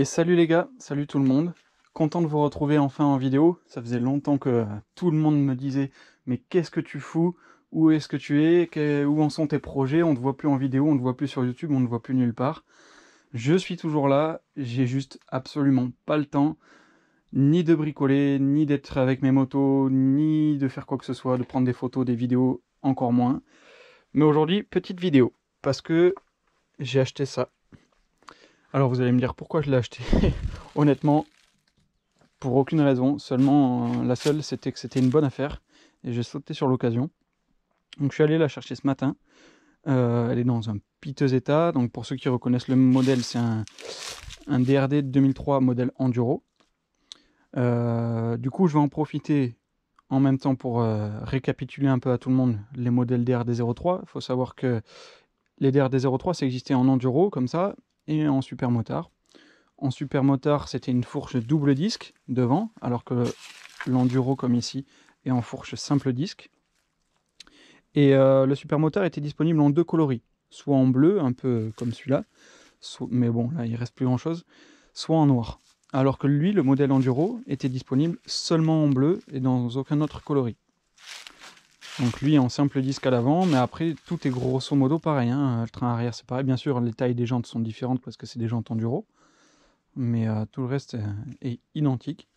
Et salut les gars, salut tout le monde. Content de vous retrouver enfin en vidéo. Ça faisait longtemps que tout le monde me disait mais qu'est-ce que tu fous Où est-ce que tu es Où en sont tes projets On ne te voit plus en vidéo, on ne te voit plus sur YouTube, on ne te voit plus nulle part. Je suis toujours là, j'ai juste absolument pas le temps ni de bricoler, ni d'être avec mes motos, ni de faire quoi que ce soit, de prendre des photos, des vidéos, encore moins. Mais aujourd'hui, petite vidéo, parce que j'ai acheté ça. Alors vous allez me dire pourquoi je l'ai acheté. Honnêtement, pour aucune raison. Seulement, euh, la seule, c'était que c'était une bonne affaire. Et j'ai sauté sur l'occasion. Donc je suis allé la chercher ce matin. Euh, elle est dans un piteux état. Donc pour ceux qui reconnaissent le modèle, c'est un, DRD 2003 modèle Enduro. Euh, du coup, je vais en profiter en même temps pour récapituler un peu à tout le monde les modèles DRD03. Il faut savoir que les DRD03, ça existait en Enduro comme ça, et en super motard. En super motard, c'était une fourche double disque devant, alors que l'enduro, comme ici, est en fourche simple disque. Et euh, le super motard était disponible en deux coloris, soit en bleu, un peu comme celui-là, mais bon, là, il reste plus grand-chose, soit en noir. Alors que lui, le modèle enduro, était disponible seulement en bleu et dans aucun autre coloris. Donc lui en simple disque à l'avant, mais après tout est grosso modo pareil. Hein. Le train arrière c'est pareil. Bien sûr, les tailles des jantes sont différentes parce que c'est des jantes enduro, mais euh, tout le reste euh, est, identique.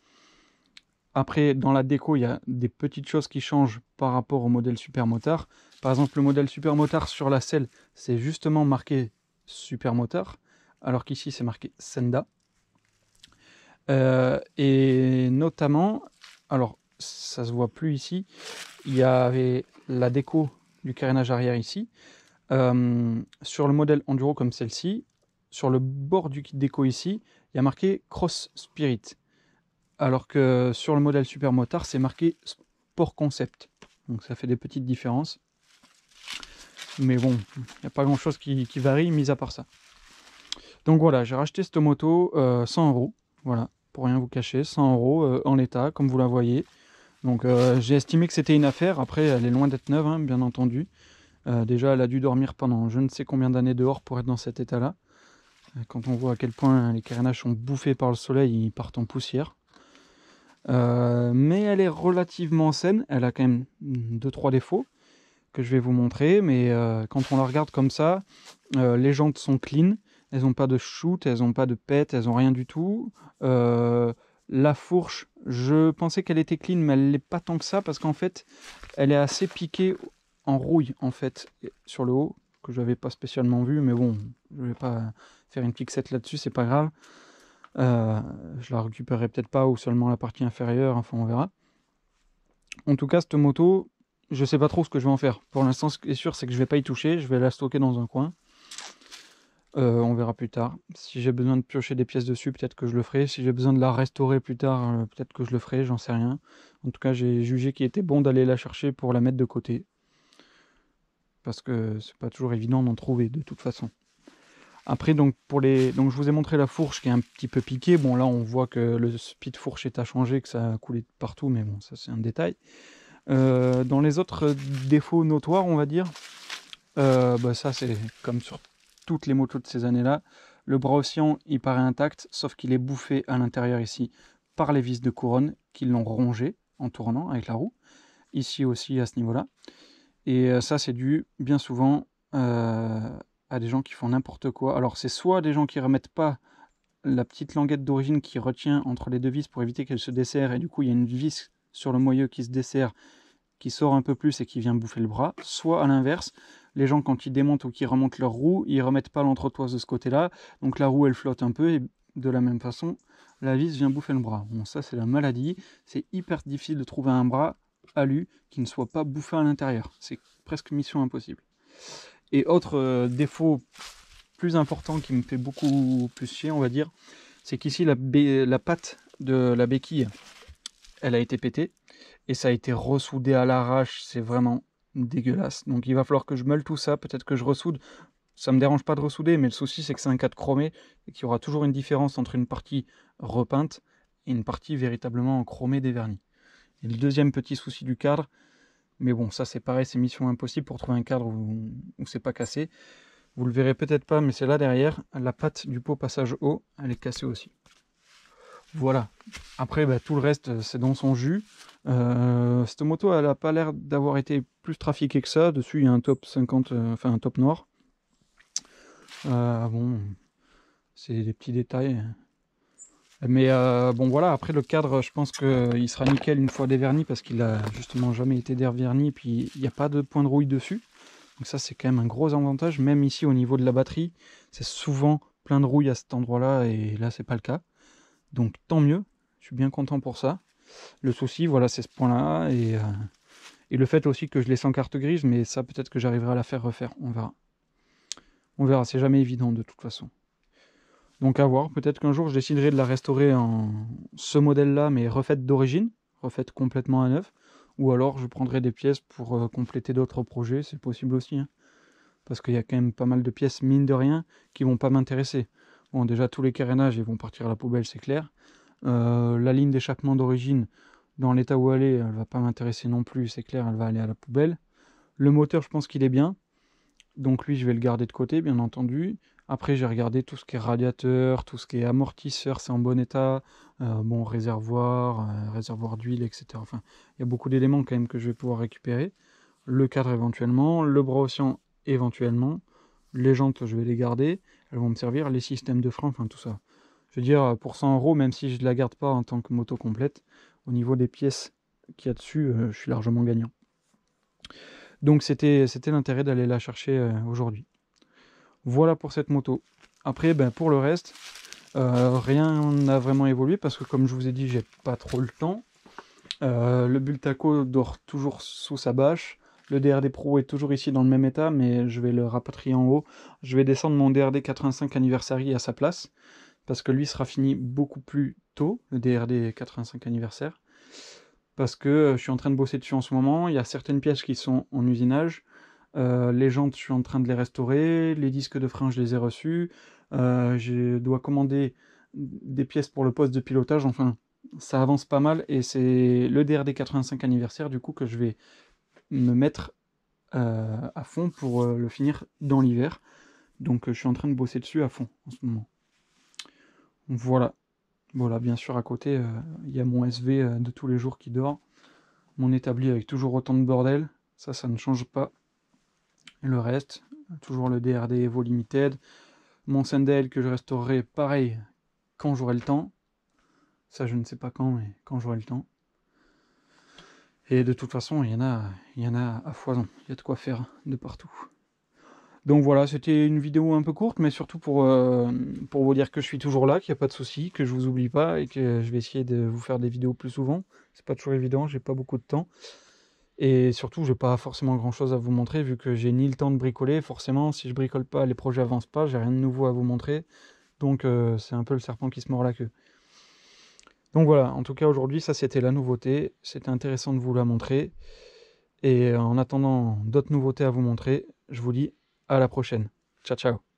Après, dans la déco, il y a des petites choses qui changent par rapport au modèle supermotard. Par exemple, le modèle supermotard sur la selle, c'est justement marqué supermotard, alors qu'ici c'est marqué Senda. Euh, et notamment, alors ça se voit plus ici. Il y avait la déco du carénage arrière ici. Euh, sur le modèle enduro comme celle-ci, sur le bord du kit déco ici, il y a marqué Cross Spirit. Alors que sur le modèle Super Motard, c'est marqué Sport Concept. Donc ça fait des petites différences. Mais bon, il n'y a pas grand chose qui, varie, mis à part ça. Donc voilà, j'ai racheté cette moto 100 euh, euros. Voilà, pour rien vous cacher, 100 euros euh, en état comme vous la voyez. Donc euh, j'ai estimé que c'était une affaire. Après, elle est loin d'être neuve, hein, bien entendu. Euh, déjà, elle a dû dormir pendant je ne sais combien d'années dehors pour être dans cet état-là. Euh, quand on voit à quel point les carénages sont bouffés par le soleil, ils partent en poussière. mais elle est relativement saine. Elle a quand même 2-3 défauts que je vais vous montrer. Mais quand on la regarde comme ça, les jantes sont clean. Elles n'ont pas de shoot, elles n'ont pas de pète, elles n'ont rien du tout. La fourche, je pensais qu'elle était clean, mais elle n'est pas tant que ça parce qu'en fait, elle est assez piquée en rouille en fait sur le haut que je n'avais pas spécialement vu, mais bon, je vais pas faire une pixette là-dessus, c'est pas grave. Euh, je la récupérerai peut-être pas ou seulement la partie inférieure, enfin on verra. En tout cas, cette moto, je sais pas trop ce que je vais en faire. Pour l'instant, ce qui est sûr, c'est que je vais pas y toucher, je vais la stocker dans un coin. Euh, on verra plus tard. Si j'ai besoin de piocher des pièces dessus, peut-être que je le ferai. Si j'ai besoin de la restaurer plus tard, euh, peut-être que je le ferai, j'en sais rien. En tout cas, j'ai jugé qu'il était bon d'aller la chercher pour la mettre de côté. Parce que c'est pas toujours évident d'en trouver de toute façon. Après, donc, pour les... donc, je vous ai montré la fourche qui est un petit peu piquée. Bon, là, on voit que le speed fourche est à changer, que ça a coulé partout, mais bon, ça, c'est un détail. Euh, dans les autres défauts notoires, on va dire, bah, ça, c'est comme sur les motos de ces années-là. Le bras oscillant, il paraît intact, sauf qu'il est bouffé à l'intérieur ici par les vis de couronne qui l'ont rongé en tournant avec la roue. Ici aussi, à ce niveau-là. Et euh, ça, c'est dû bien souvent euh, à des gens qui font n'importe quoi. Alors, c'est soit des gens qui remettent pas la petite languette d'origine qui retient entre les deux vis pour éviter qu'elle se desserre, et du coup, il y a une vis sur le moyeu qui se desserre qui sort un peu plus et qui vient bouffer le bras, soit à l'inverse, les gens quand ils démontent ou qui remontent leur roue, ils remettent pas l'entretoise de ce côté-là, donc la roue elle flotte un peu et de la même façon, la vis vient bouffer le bras. Bon, ça c'est la maladie, c'est hyper difficile de trouver un bras alu qui ne soit pas bouffé à l'intérieur, c'est presque mission impossible. Et autre euh, défaut plus important qui me fait beaucoup plus chier, on va dire, c'est qu'ici la, la patte de la béquille, elle a été pétée, et ça a été ressoudé à l'arrache. C'est vraiment dégueulasse. Donc il va falloir que je meule tout ça, peut-être que je ressoude. Ça me dérange pas de ressouder, mais le souci c'est que c'est un cadre chromé et qu'il y aura toujours une différence entre une partie repeinte et une partie véritablement chromée vernis Et le deuxième petit souci du cadre, mais bon, ça c'est pareil, c'est mission impossible pour trouver un cadre où, où c'est pas cassé. Vous le verrez peut-être pas, mais c'est là derrière, la patte du pot passage haut, elle est cassée aussi. Voilà. Après, bah, tout le reste, euh, c'est dans son jus. Euh, cette moto, elle n'a pas l'air d'avoir été plus trafiquée que ça. Dessus, il y a un top 50, euh, enfin un top noir. bon, c'est des petits détails. Mais bon, voilà. Après, le cadre, je pense qu'il sera nickel une fois déverni parce qu'il a justement jamais été déverni. Puis, il n'y a pas de point de rouille dessus. Donc ça, c'est quand même un gros avantage. Même ici, au niveau de la batterie, c'est souvent plein de rouille à cet endroit-là. Et là, c'est pas le cas. Donc tant mieux, je suis bien content pour ça. Le souci, voilà, c'est ce point-là. Et, euh, le fait aussi que je laisse en carte grise, mais ça peut-être que j'arriverai à la faire refaire, on verra. On verra, c'est jamais évident de toute façon. Donc à voir, peut-être qu'un jour je déciderai de la restaurer en ce modèle-là, mais refaite d'origine, refaite complètement à neuf. Ou alors je prendrai des pièces pour euh, compléter d'autres projets, c'est possible aussi. Hein. Parce qu'il y a quand même pas mal de pièces, mine de rien, qui vont pas m'intéresser. Bon, déjà, tous les carénages ils vont partir à la poubelle, c'est clair. Euh, la ligne d'échappement d'origine, dans l'état où elle est, elle va pas m'intéresser non plus, c'est clair, elle va aller à la poubelle. Le moteur, je pense qu'il est bien. Donc lui, je vais le garder de côté, bien entendu. Après, j'ai regardé tout ce qui est radiateur, tout ce qui est amortisseur, c'est en bon état. Euh, bon, réservoir, euh, réservoir d'huile, etc. Enfin, il y a beaucoup d'éléments quand même que je vais pouvoir récupérer. Le cadre éventuellement, le bras éventuellement. Les jantes, je vais les garder elles vont me servir, les systèmes de frein, enfin tout ça. Je veux dire, pour 100 euros, même si je ne la garde pas en tant que moto complète, au niveau des pièces qu'il y a dessus, euh, je suis largement gagnant. Donc c'était l'intérêt d'aller la chercher euh, aujourd'hui. Voilà pour cette moto. Après, ben, pour le reste, euh, rien n'a vraiment évolué parce que comme je vous ai dit, j'ai pas trop le temps. le Bultaco dort toujours sous sa bâche. Le DRD Pro est toujours ici dans le même état, mais je vais le rapatrier en haut. Je vais descendre mon DRD 85 anniversaire à sa place, parce que lui sera fini beaucoup plus tôt, le DRD 85 Anniversaire. Parce que euh, je suis en train de bosser dessus en ce moment, il y a certaines pièces qui sont en usinage. Euh, les jantes, je suis en train de les restaurer. Les disques de frein, je les ai reçus. Euh, je dois commander des pièces pour le poste de pilotage. Enfin, ça avance pas mal et c'est le DRD 85 anniversaire du coup que je vais me mettre euh, à fond pour euh, le finir dans l'hiver. Donc euh, je suis en train de bosser dessus à fond en ce moment. Voilà. Voilà, bien sûr, à côté, il y a mon SV de tous les jours qui dort. Mon établi avec toujours autant de bordel. Ça, ça ne change pas. le reste, toujours le DRD Evo Limited. Mon Sendel que je restaurerai, pareil, quand j'aurai le temps. Ça, je ne sais pas quand, mais quand j'aurai le temps. Et de toute façon, il y en a, il y en a à foison. Il y a de quoi faire de partout. Donc voilà, c'était une vidéo un peu courte, mais surtout pour, euh, pour vous dire que je suis toujours là, qu'il n'y a pas de souci, que je vous oublie pas et que je vais essayer de vous faire des vidéos plus souvent. C'est pas toujours évident, j'ai pas beaucoup de temps. Et surtout, j'ai pas forcément grand chose à vous montrer vu que j'ai ni le temps de bricoler. Forcément, si je bricole pas, les projets avancent pas, j'ai rien de nouveau à vous montrer. Donc euh, c'est un peu le serpent qui se mord la queue. Donc voilà, en tout cas aujourd'hui, ça c'était la nouveauté. C'était intéressant de vous la montrer. Et en attendant d'autres nouveautés à vous montrer, je vous dis à la prochaine. Ciao ciao